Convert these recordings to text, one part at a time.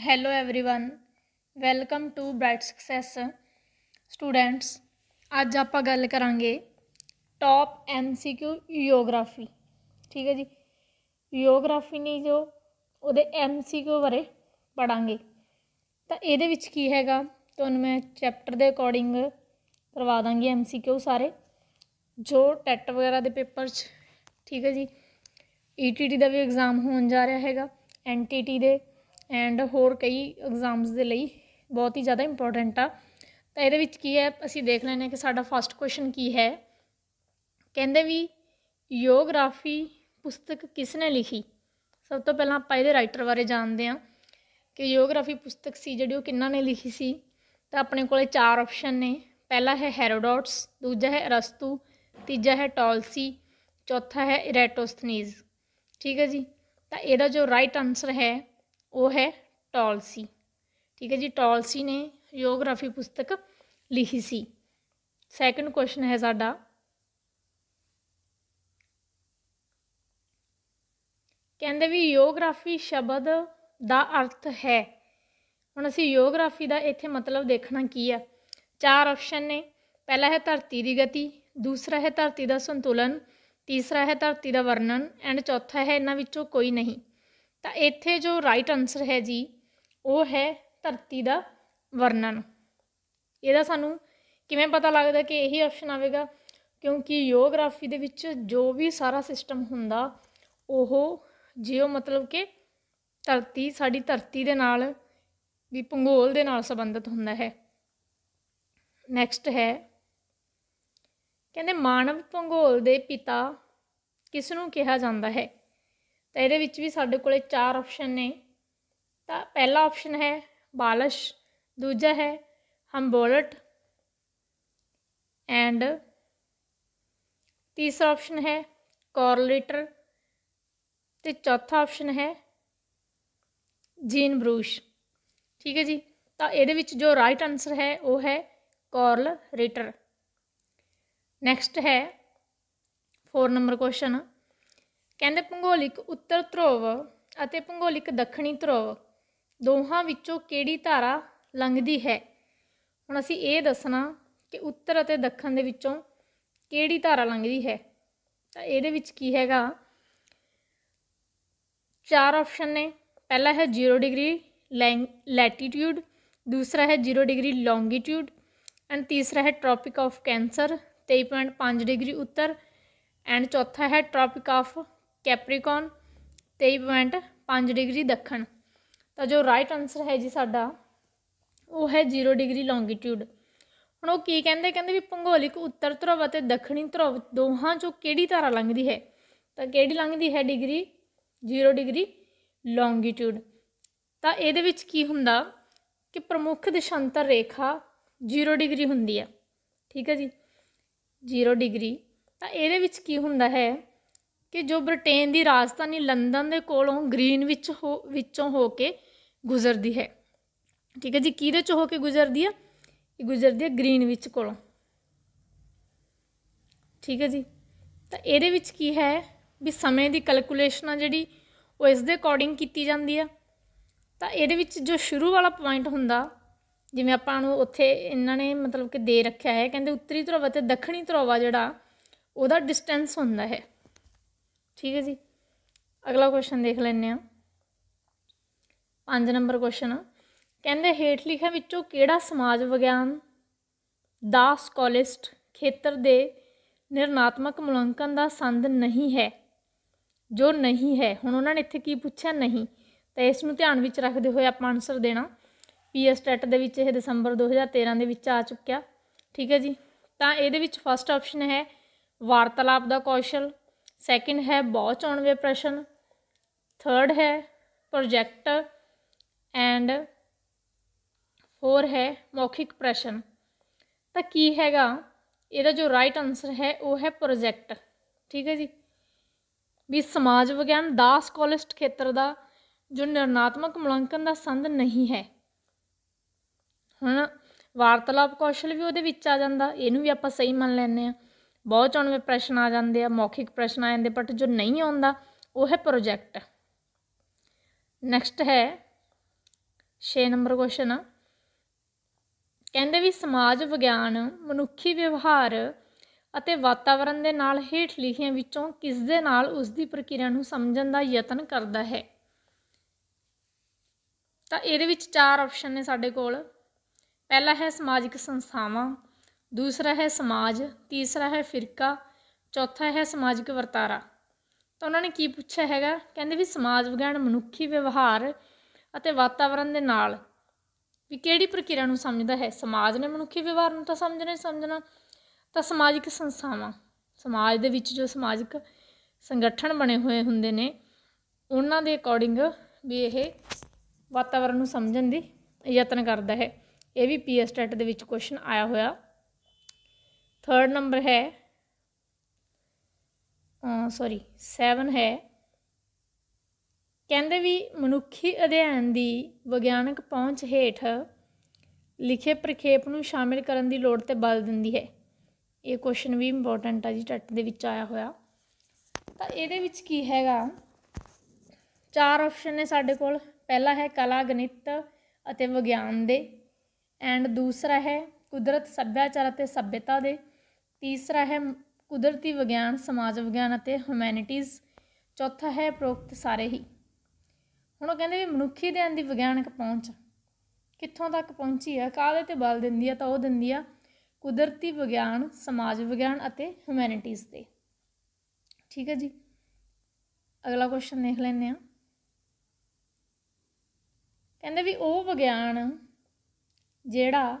hello everyone welcome to bright success students ਅੱਜ ਆਪਾਂ ਗੱਲ ਕਰਾਂਗੇ ਟਾਪ ਐਮਸੀਕਿਊ ਜੀਓਗ੍ਰਾਫੀ ਠੀਕ ਹੈ ਜੀ ਜੀਓਗ੍ਰਾਫੀ ਨਹੀਂ ਜੋ ਉਹਦੇ ਐਮਸੀਕਿਊ ਬਾਰੇ ਪੜਾਂਗੇ ਤਾਂ ਇਹਦੇ ਵਿੱਚ ਕੀ ਹੈਗਾ ਤੁਹਾਨੂੰ ਮੈਂ ਚੈਪਟਰ ਦੇ ਅਕੋਰਡਿੰਗ ਕਰਵਾ ਦਾਂਗੀ ਐਮਸੀਕਿਊ ਸਾਰੇ ਜੋ ਟੈਟ ਵਗੈਰਾ ਦੇ ਪੇਪਰ 'ਚ ਠੀਕ ਹੈ ਜੀ ਈਟੀਟੀ ਦਾ ਵੀ ਐਗਜ਼ਾਮ ਹੋਣ ਜਾ ਰਿਹਾ ਹੈਗਾ ਐਨਟੀਟੀ ਦੇ ਐਂਡ ਹੋਰ ਕਈ ਐਗਜ਼ਾਮਸ ਦੇ ਲਈ ਬਹੁਤ ਹੀ ਜ਼ਿਆਦਾ ਇੰਪੋਰਟੈਂਟ ਆ ਤਾਂ ਇਹਦੇ ਵਿੱਚ ਕੀ ਹੈ ਅਸੀਂ ਦੇਖ ਲੈਣੇ ਕਿ ਸਾਡਾ ਫਸਟ ਕੁਐਸਚਨ ਕੀ ਹੈ ਕਹਿੰਦੇ ਵੀ ਜੀਓਗ੍ਰਾਫੀ ਪੁਸਤਕ ਕਿਸ ਨੇ ਲਿਖੀ ਸਭ ਤੋਂ ਪਹਿਲਾਂ ਆਪਾਂ ਇਹਦੇ ਰਾਈਟਰ ਬਾਰੇ ਜਾਣਦੇ ਆ ਕਿ ਜੀਓਗ੍ਰਾਫੀ ਪੁਸਤਕ ਸੀ ਜਿਹੜੀ ਉਹ ਕਿੰਨਾ ਨੇ ਲਿਖੀ ਸੀ ਤਾਂ ਆਪਣੇ ਕੋਲੇ ਚਾਰ ਆਪਸ਼ਨ ਨੇ ਪਹਿਲਾ ਹੈ ਹੈਰੋਡੋਟਸ ਦੂਜਾ ਹੈ ਅਰਸਤੂ ਤੀਜਾ ਹੈ ਟੋਲਸੀ ਚੌਥਾ ਹੈ ਇਰੇਟੋਸਥਨੀਜ਼ ਠੀਕ ਹੈ ਜੀ ਤਾਂ ਇਹਦਾ ਜੋ ਰਾਈਟ ਆਨਸਰ ਹੈ ਉਹ ਹੈ ਟੌਲਸੀ ਠੀਕ ਹੈ ਜੀ ਟੌਲਸੀ ਨੇ ਜੀਓਗ੍ਰਾਫੀ ਪੁਸਤਕ ਲਿਖੀ ਸੀ ਸੈਕੰਡ ਕੁਐਸਚਨ ਹੈ ਸਾਡਾ ਕਹਿੰਦੇ ਵੀ ਜੀਓਗ੍ਰਾਫੀ ਸ਼ਬਦ ਦਾ ਅਰਥ ਹੈ ਹੁਣ ਅਸੀਂ ਜੀਓਗ੍ਰਾਫੀ ਦਾ ਇੱਥੇ ਮਤਲਬ ਦੇਖਣਾ ਕੀ ਹੈ ਚਾਰ ਆਪਸ਼ਨ ਨੇ ਪਹਿਲਾ ਹੈ ਧਰਤੀ ਦੀ ਗਤੀ ਦੂਸਰਾ ਹੈ ਧਰਤੀ ਦਾ ਸੰਤੁਲਨ ਤੀਸਰਾ ਹੈ ਧਰਤੀ ਦਾ ਵਰਣਨ ਐਂਡ ਚੌਥਾ ਹੈ ਇਹਨਾਂ ਵਿੱਚੋਂ ਕੋਈ ਨਹੀਂ ਤਾਂ ਇੱਥੇ ਜੋ ਰਾਈਟ ਆਨਸਰ ਹੈ ਜੀ ਉਹ ਹੈ ਧਰਤੀ ਦਾ ਵਰਣਨ ਇਹਦਾ ਸਾਨੂੰ ਕਿਵੇਂ ਪਤਾ ਲੱਗਦਾ ਕਿ ਇਹੀ ਆਪਸ਼ਨ ਆਵੇਗਾ ਕਿਉਂਕਿ ਜੀਓਗ੍ਰਾਫੀ ਦੇ ਵਿੱਚ ਜੋ ਵੀ ਸਾਰਾ ਸਿਸਟਮ ਹੁੰਦਾ ਉਹ ਜਿਓ ਮਤਲਬ ਕਿ ਧਰਤੀ ਸਾਡੀ ਧਰਤੀ ਦੇ ਨਾਲ ਵੀ ਭੂਗੋਲ ਦੇ ਨਾਲ ਸੰਬੰਧਿਤ ਹੁੰਦਾ ਹੈ ਨੈਕਸਟ ਹੈ ਕਹਿੰਦੇ ਮਾਨਵ ਭੂਗੋਲ ਦੇ ਪਿਤਾ ਕਿਸ ਨੂੰ ਕਿਹਾ ਜਾਂਦਾ ਹੈ ਤਾਂ ਇਹਦੇ ਵਿੱਚ ਵੀ ਸਾਡੇ ਕੋਲੇ ਚਾਰ ਆਪਸ਼ਨ ਨੇ ਤਾਂ ਪਹਿਲਾ ਆਪਸ਼ਨ ਹੈ ਬਾਲਸ਼ ਦੂਜਾ ਹੈ ਹੰਬੋਲਟ ਐਂਡ ਤੀਸਰਾ ਆਪਸ਼ਨ ਹੈ ਕੋਰਲੇਟਰ ਤੇ ਚੌਥਾ ਆਪਸ਼ਨ ਹੈ ਜੀਨ ਬਰੂਸ਼ ਠੀਕ ਹੈ ਜੀ ਤਾਂ ਇਹਦੇ ਵਿੱਚ ਜੋ ਰਾਈਟ ਆਨਸਰ ਹੈ ਉਹ ਹੈ ਕੋਰਲ ਰੀਟਰ ਨੈਕਸਟ ਹੈ 4 ਨੰਬਰ ਕੁਐਸਚਨ ਕਹਿੰਦੇ ਭੂਗੋਲਿਕ ਉੱਤਰ ਧਰੁਵ ਅਤੇ ਭੂਗੋਲਿਕ ਦੱਖਣੀ ਧਰੁਵ ਦੋਹਾਂ ਵਿੱਚੋਂ ਕਿਹੜੀ ਧਾਰਾ ਲੰਘਦੀ ਹੈ ਹੁਣ ਅਸੀਂ ਇਹ ਦੱਸਣਾ ਕਿ ਉੱਤਰ ਅਤੇ ਦੱਖਣ ਦੇ ਵਿੱਚੋਂ ਕਿਹੜੀ ਧਾਰਾ ਲੰਘਦੀ ਹੈ ਤਾਂ ਇਹਦੇ ਵਿੱਚ ਕੀ ਹੈਗਾ ਚਾਰ ਆਪਸ਼ਨ ਨੇ ਪਹਿਲਾ ਹੈ 0 ਡਿਗਰੀ ਲੈਟੀਟਿਊਡ ਦੂਸਰਾ ਹੈ 0 ਡਿਗਰੀ ਲੌਂਗੀਟਿਊਡ ਐਂਡ ਤੀਸਰਾ ਹੈ ਟ੍ਰੋਪਿਕ ਆਫ ਕੈਂਸਰ 23.5 ਡਿਗਰੀ ਉੱਤਰ ਐਂਡ ਚੌਥਾ ਹੈ ਟ੍ਰੋਪਿਕ ਆਫ ਕੈਪਰੀਕੋਨ 23.5 ਡਿਗਰੀ ਦੱਖਣ ਤਾਂ ਜੋ ਰਾਈਟ ਆਨਸਰ ਹੈ ਜੀ ਸਾਡਾ ਉਹ ਹੈ 0 ਡਿਗਰੀ ਲੌਂਗੀਟਿਊਡ ਹੁਣ ਉਹ ਕੀ ਕਹਿੰਦੇ ਕਹਿੰਦੇ ਵੀ ਭੂਗੋਲਿਕ ਉੱਤਰ ਧਰੁਵ ਅਤੇ ਦੱਖਣੀ ਧਰੁਵ ਦੋਹਾਂ ਚੋਂ ਕਿਹੜੀ ਧਾਰਾ ਲੰਘਦੀ ਹੈ ਤਾਂ ਕਿਹੜੀ ਲੰਘਦੀ ਹੈ ਡਿਗਰੀ 0 ਡਿਗਰੀ ਲੌਂਗੀਟਿਊਡ ਤਾਂ ਇਹਦੇ ਵਿੱਚ ਕੀ ਹੁੰਦਾ ਕਿ ਪ੍ਰਮੁੱਖ ਦਿਸ਼ਾਂਤਰ ਰੇਖਾ 0 ਡਿਗਰੀ ਹੁੰਦੀ ਹੈ ਠੀਕ ਹੈ ਜੀ 0 ਡਿਗਰੀ ਤਾਂ ਇਹਦੇ ਵਿੱਚ ਕੀ ਹੁੰਦਾ ਹੈ ਕਿ ਜੋ ਬ੍ਰਿਟੇਨ ਦੀ ਰਾਜਧਾਨੀ ਲੰਡਨ ਦੇ ਕੋਲੋਂ ਗ੍ਰੀਨ ਵਿੱਚ ਹੋ ਵਿੱਚੋਂ ਹੋ ਕੇ ਗੁਜ਼ਰਦੀ ਹੈ ਠੀਕ ਹੈ ਜੀ ਕਿਹਦੇ ਚ ਹੋ ਕੇ ਗੁਜ਼ਰਦੀ ਹੈ ਇਹ ਗੁਜ਼ਰਦੀ ਹੈ ਗ੍ਰੀਨ ਵਿੱਚ ਕੋਲੋਂ ਠੀਕ ਹੈ ਜੀ ਤਾਂ ਇਹਦੇ ਵਿੱਚ ਕੀ ਹੈ ਵੀ ਸਮੇਂ ਦੀ ਕੈਲਕੂਲੇਸ਼ਨ ਆ ਜਿਹੜੀ ਉਹ ਇਸ ਦੇ ਅਕੋਰਡਿੰਗ ਕੀਤੀ ਜਾਂਦੀ ਆ ਤਾਂ ਇਹਦੇ ਵਿੱਚ ਜੋ ਸ਼ੁਰੂ ਵਾਲਾ ਪੁਆਇੰਟ ਹੁੰਦਾ ਜਿਵੇਂ ਆਪਾਂ ਨੂੰ ਉੱਥੇ ਇਹਨਾਂ ਨੇ ਮਤਲਬ ਕਿ ਦੇ ਰੱਖਿਆ ਹੈ ਕਹਿੰਦੇ ਉੱਤਰੀ ਧਰਵਾ ਤੇ ਦੱਖਣੀ ਧਰਵਾ ਜਿਹੜਾ ਉਹਦਾ ਡਿਸਟੈਂਸ ਹੁੰਦਾ ਹੈ ਠੀਕ ਹੈ ਜੀ ਅਗਲਾ ਕੁਐਸਚਨ ਦੇਖ ਲੈਂਦੇ ਆ ਪੰਜ ਨੰਬਰ ਕੁਐਸਚਨ ਕਹਿੰਦੇ ਹੇਠ ਲਿਖਿਆ ਵਿੱਚੋਂ ਕਿਹੜਾ ਸਮਾਜ ਵਿਗਿਆਨ ਦਾ ਸਕਾਲਿਸਟ ਖੇਤਰ ਦੇ ਨਿਰਣਾਤਮਕ ਮੁਲਾਂਕਣ ਦਾ ਸੰਦ ਨਹੀਂ ਹੈ ਜੋ ਨਹੀਂ ਹੈ ਹੁਣ ਉਹਨਾਂ ਨੇ ਇੱਥੇ ਕੀ ਪੁੱਛਿਆ ਨਹੀਂ ਤਾਂ ਇਸ ਨੂੰ ਧਿਆਨ ਵਿੱਚ ਰੱਖਦੇ ਹੋਏ ਆਪਾਂ ਆਨਸਰ ਦੇਣਾ ਪੀਐਸ ਟੈਟ ਦੇ ਵਿੱਚ ਇਹ ਦਸੰਬਰ 2013 ਦੇ ਵਿੱਚ ਆ ਚੁੱਕਿਆ ਠੀਕ ਹੈ ਜੀ ਤਾਂ ਇਹਦੇ ਵਿੱਚ ਫਸਟ ਆਪਸ਼ਨ ਹੈ ਵਾਰਤਾਲਾਪ ਦਾ ਕੌਸ਼ਲ ਸੈਕਿੰਡ ਹੈ ਬਹੁ ਚੋਣ ਪ੍ਰਸ਼ਨ ਥਰਡ ਹੈ ਪ੍ਰੋਜੈਕਟ ਐਂਡ ਫੋਰ ਹੈ ਮੌਖਿਕ ਪ੍ਰਸ਼ਨ ਤਾਂ ਕੀ ਹੈਗਾ ਇਹਦਾ ਜੋ ਰਾਈਟ ਆਨਸਰ ਹੈ ਉਹ ਹੈ ਪ੍ਰੋਜੈਕਟ ਠੀਕ ਹੈ ਜੀ ਵੀ ਸਮਾਜ ਵਿਗਿਆਨ ਦਾ ਸਕੋਲਿਸਟ ਖੇਤਰ ਦਾ ਜੋ ਨਿਰਣਾਤਮਕ ਮੁਲਾਂਕਣ ਦਾ ਸੰਦ ਨਹੀਂ ਹੈ ਹੁਣ ਵਾਰਤਲਾਪ ਕੌਸ਼ਲ ਵੀ ਉਹਦੇ ਵਿੱਚ ਆ ਜਾਂਦਾ ਇਹਨੂੰ ਵੀ ਆਪਾਂ ਸਹੀ ਮੰਨ ਲੈਂਦੇ ਆ ਬਹੁਤ ਚੋਣਵੇਂ ਪ੍ਰਸ਼ਨ ਆ ਜਾਂਦੇ ਆ ਮੌਖਿਕ ਪ੍ਰਸ਼ਨ ਆ ਜਾਂਦੇ ਬਟ ਜੋ ਨਹੀਂ ਆਉਂਦਾ ਉਹ ਹੈ ਪ੍ਰੋਜੈਕਟ ਨੈਕਸਟ ਹੈ 6 ਨੰਬਰ ਕੁਐਸਚਨ ਕਹਿੰਦੇ ਵੀ ਸਮਾਜ ਵਿਗਿਆਨ ਮਨੁੱਖੀ ਵਿਵਹਾਰ ਅਤੇ ਵਾਤਾਵਰਣ ਦੇ ਨਾਲ ਹੇਠ ਲਿਖੀਆਂ ਵਿੱਚੋਂ ਕਿਸ ਦੇ ਨਾਲ ਉਸ ਦੀ ਪ੍ਰਕਿਰਿਆ ਨੂੰ ਸਮਝਣ ਦਾ ਯਤਨ ਕਰਦਾ ਹੈ ਤਾਂ ਇਹਦੇ ਵਿੱਚ ਚਾਰ ਆਪਸ਼ਨ ਨੇ ਸਾਡੇ ਕੋਲ ਪਹਿਲਾ ਹੈ ਸਮਾਜਿਕ ਸੰਸਥਾਵਾਂ ਦੂਸਰਾ ਹੈ ਸਮਾਜ ਤੀਸਰਾ ਹੈ ਫਿਰਕਾ ਚੌਥਾ ਹੈ ਸਮਾਜਿਕ ਵਰਤਾਰਾ ਤਾਂ ਉਹਨਾਂ ਨੇ ਕੀ ਪੁੱਛਿਆ ਹੈਗਾ ਕਹਿੰਦੇ ਵੀ ਸਮਾਜ ਵਿਗਿਆਨ ਮਨੁੱਖੀ ਵਿਵਹਾਰ ਅਤੇ ਵਾਤਾਵਰਣ ਦੇ ਨਾਲ ਵੀ ਕਿਹੜੀ ਪ੍ਰਕਿਰਿਆ ਨੂੰ ਸਮਝਦਾ ਹੈ ਸਮਾਜ ਨੇ ਮਨੁੱਖੀ ਵਿਵਹਾਰ ਨੂੰ ਤਾਂ ਸਮਝਣਾ ਸਮਝਣਾ ਤਾਂ ਸਮਾਜਿਕ ਸੰਸਥਾਵਾਂ ਸਮਾਜ ਦੇ ਵਿੱਚ ਜੋ ਸਮਾਜਿਕ ਸੰਗਠਨ ਬਣੇ ਹੋਏ ਹੁੰਦੇ ਨੇ ਉਹਨਾਂ ਦੇ ਅਕੋਰਡਿੰਗ ਵੀ ਇਹ ਵਾਤਾਵਰਣ ਨੂੰ ਸਮਝਣ ਦੀ ਯਤਨ ਕਰਦਾ ਹੈ ਇਹ ਵੀ ਪੀਐਸਟੈਟ ਦੇ ਵਿੱਚ ਕੁਐਸਚਨ ਆਇਆ ਹੋਇਆ ਥਰਡ ਨੰਬਰ ਹੈ ਸੌਰੀ 7 ਹੈ ਕਹਿੰਦੇ ਵੀ ਮਨੁੱਖੀ ਅਧਿਐਨ ਦੀ ਵਿਗਿਆਨਕ ਪਹੁੰਚ ਹੇਠ ਲਿਖੇ ਪ੍ਰਖੇਪ ਨੂੰ ਸ਼ਾਮਿਲ ਕਰਨ ਦੀ ਲੋੜ ਤੇ ਬਲ ਦਿੰਦੀ ਹੈ ਇਹ ਕੁਐਸਚਨ ਵੀ ਇੰਪੋਰਟੈਂਟ ਆ ਜੀ ਟੱਟ ਦੇ ਵਿੱਚ ਆਇਆ ਹੋਇਆ ਤਾਂ ਇਹਦੇ ਵਿੱਚ ਕੀ ਹੈਗਾ ਚਾਰ ਆਪਸ਼ਨ ਨੇ ਸਾਡੇ ਕੋਲ ਪਹਿਲਾ ਹੈ ਕਲਾ ਗਣਿਤ ਅਤੇ ਵਿਗਿਆਨ ਦੇ ਐਂਡ ਦੂਸਰਾ ਹੈ ਕੁਦਰਤ ਸੱਭਿਆਚਾਰ ਅਤੇ ਸਭਿਅਤਾ ਦੇ ਤੀਸਰਾ ਹੈ ਕੁਦਰਤੀ ਵਿਗਿਆਨ ਸਮਾਜ ਵਿਗਿਆਨ ਅਤੇ ਹਿਊਮੈਨਿਟੀਜ਼ ਚੌਥਾ ਹੈ ਪ੍ਰੋਕਤ ਸਾਰੇ ਹੀ ਹੁਣ ਉਹ ਕਹਿੰਦੇ ਵੀ ਮਨੁੱਖੀ ਦੇਨ ਦੀ ਵਿਗਿਆਨਕ ਪਹੁੰਚ ਕਿੱਥੋਂ ਤੱਕ ਪਹੁੰਚੀ ਹੈ ਕਾਹਦੇ ਤੇ ਬਲ ਦਿੰਦੀ ਆ ਤਾਂ ਉਹ ਦਿੰਦੀ ਆ ਕੁਦਰਤੀ ਵਿਗਿਆਨ ਸਮਾਜ ਵਿਗਿਆਨ ਅਤੇ ਹਿਊਮੈਨਿਟੀਜ਼ ਤੇ ਠੀਕ ਹੈ ਜੀ ਅਗਲਾ ਕੁਐਸਚਨ ਦੇਖ ਲੈਂਦੇ ਆ ਕਹਿੰਦੇ ਵੀ ਉਹ ਵਿਗਿਆਨ ਜਿਹੜਾ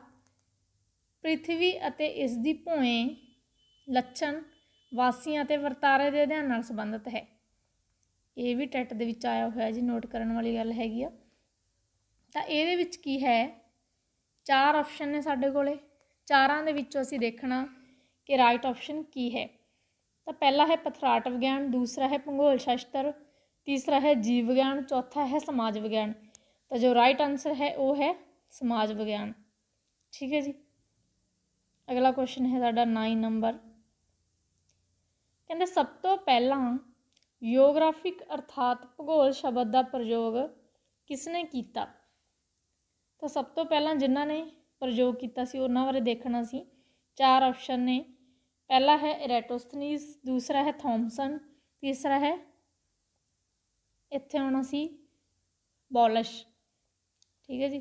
ਪ੍ਰithvi ਅਤੇ ਇਸ ਦੀ ਭੂਏ ਲੱਛਣ ਵਾਸੀਆਂ ਤੇ ਵਰਤਾਰੇ ਦੇ ਅਧਿਐਨ ਨਾਲ ਸੰਬੰਧਿਤ ਹੈ ਇਹ ਵੀ ਟੈਟ ਦੇ ਵਿੱਚ ਆਇਆ ਹੋਇਆ ਜੀ ਨੋਟ ਕਰਨ ਵਾਲੀ ਗੱਲ ਹੈਗੀ ਆ ਤਾਂ ਇਹਦੇ ਵਿੱਚ ਕੀ ਹੈ ਚਾਰ ਆਪਸ਼ਨ ਨੇ ਸਾਡੇ ਕੋਲੇ ਚਾਰਾਂ ਦੇ ਵਿੱਚੋਂ ਅਸੀਂ ਦੇਖਣਾ ਕਿ ਰਾਈਟ ਆਪਸ਼ਨ ਕੀ ਹੈ ਤਾਂ ਪਹਿਲਾ ਹੈ ਪਥਰਾਟ ਵਿਗਿਆਨ ਦੂਸਰਾ ਹੈ ਭੂਗੋਲ ਸ਼ਾਸਤਰ ਤੀਸਰਾ ਹੈ ਜੀਵ ਵਿਗਿਆਨ ਚੌਥਾ ਹੈ ਸਮਾਜ ਵਿਗਿਆਨ ਤਾਂ ਜੋ ਰਾਈਟ ਆਨਸਰ ਹੈ ਉਹ ਹੈ ਸਮਾਜ ਵਿਗਿਆਨ ਠੀਕ ਹੈ ਜੀ ਅਗਲਾ ਕੁਐਸਚਨ ਹੈ ਸਾਡਾ 9 ਨੰਬਰ ਕਹਿੰਦੇ ਸਭ ਤੋਂ ਪਹਿਲਾਂ ਜੀਓਗ੍ਰਾਫਿਕ ਅਰਥਾਤ ਭੂਗੋਲ ਸ਼ਬਦ ਦਾ ਪ੍ਰਯੋਗ ਕਿਸਨੇ ਕੀਤਾ ਤਾਂ ਸਭ ਤੋਂ ਪਹਿਲਾਂ ਜਿਨ੍ਹਾਂ ਨੇ ਪ੍ਰਯੋਗ ਕੀਤਾ ਸੀ ਉਹਨਾਂ ਬਾਰੇ ਦੇਖਣਾ ਸੀ ਚਾਰ ਆਪਸ਼ਨ ਨੇ ਪਹਿਲਾ ਹੈ ਇਰੈਟੋਸਥਨੀਜ਼ ਦੂਸਰਾ ਹੈ ਥੌਮਸਨ ਤੀਸਰਾ ਹੈ ਇੱਥੇ ਆਉਣਾ ਸੀ ਬੋਲਸ਼ ਠੀਕ ਹੈ ਜੀ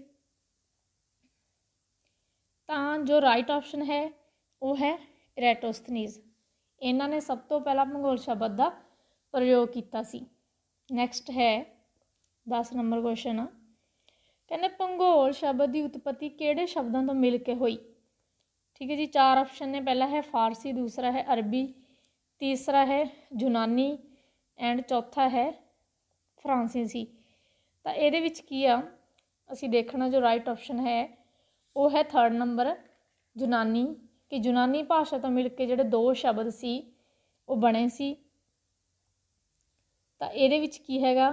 ਤਾਂ ਜੋ ਰਾਈਟ ਆਪਸ਼ਨ ਹੈ ਉਹ ਹੈ ਇਰੈਟੋਸਥਨੀਜ਼ ਇਹਨਾਂ ਨੇ ਸਭ ਤੋਂ ਪਹਿਲਾਂ ਮੰਗੋਲ ਸ਼ਬਦ ਦਾ ਪ੍ਰਯੋਗ ਕੀਤਾ ਸੀ ਨੈਕਸਟ ਹੈ 10 ਨੰਬਰ ਕੁਐਸਚਨ ਕਹਿੰਦੇ ਪੰਗੋਲ ਸ਼ਬਦ ਦੀ ਉਤਪਤੀ ਕਿਹੜੇ ਸ਼ਬਦਾਂ ਤੋਂ ਮਿਲ ਕੇ ਹੋਈ ਠੀਕ ਹੈ ਜੀ ਚਾਰ ਆਪਸ਼ਨ ਨੇ ਪਹਿਲਾ ਹੈ ਫਾਰਸੀ ਦੂਸਰਾ ਹੈ ਅਰਬੀ ਤੀਸਰਾ ਹੈ ਜੁਨਾਨੀ ਐਂਡ ਚੌਥਾ ਹੈ ਫਰਾਂਸੀਸੀ ਤਾਂ ਇਹਦੇ ਵਿੱਚ ਕੀ ਆ ਅਸੀਂ ਦੇਖਣਾ ਜੋ ਰਾਈਟ ਆਪਸ਼ਨ ਹੈ ਉਹ ਹੈ 3rd ਨੰਬਰ ਜੁਨਾਨੀ ਕਿ ਜੁਨਾਨੀ ਭਾਸ਼ਾ ਤੋਂ ਮਿਲ ਕੇ ਜਿਹੜੇ ਦੋ ਸ਼ਬਦ ਸੀ ਉਹ ਬਣੇ ਸੀ ਤਾਂ ਇਹਦੇ ਵਿੱਚ ਕੀ ਹੈਗਾ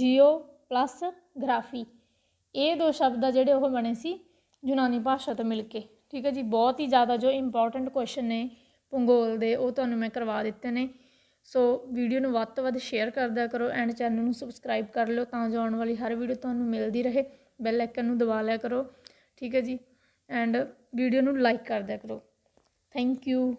ਜੀਓ ਪਲੱਸ ਗ੍ਰਾਫੀ ਇਹ ਦੋ ਸ਼ਬਦ ਆ ਜਿਹੜੇ ਉਹ ਬਣੇ ਸੀ ਜੁਨਾਨੀ ਭਾਸ਼ਾ ਤੋਂ ਮਿਲ ਕੇ ਠੀਕ ਹੈ ਜੀ ਬਹੁਤ ਹੀ ਜ਼ਿਆਦਾ ਜੋ ਇੰਪੋਰਟੈਂਟ ਕੁਐਸਚਨ ਨੇ ਭੂਗੋਲ ਦੇ ਉਹ ਤੁਹਾਨੂੰ ਮੈਂ ਕਰਵਾ ਦਿੱਤੇ ਨੇ ਸੋ ਵੀਡੀਓ ਨੂੰ ਵੱਧ ਤੋਂ ਵੱਧ ਸ਼ੇਅਰ ਕਰਦਿਆ ਕਰੋ ਐਂਡ ਚੈਨਲ ਨੂੰ ਸਬਸਕ੍ਰਾਈਬ ਕਰ ਲਿਓ ਤਾਂ ਜੋ ਆਉਣ ਵਾਲੀ ਹਰ ਵੀਡੀਓ ਤੁਹਾਨੂੰ ਮਿਲਦੀ ਰਹੇ ਬੈਲ ਆਈਕਨ ਨੂੰ ਦਬਾ ਲਿਆ ਕਰੋ ਠੀਕ ਹੈ ਜੀ ਐਂਡ ਵੀਡੀਓ ਨੂੰ ਲਾਈਕ ਕਰਦਿਆ ਕਰੋ ਥੈਂਕ ਯੂ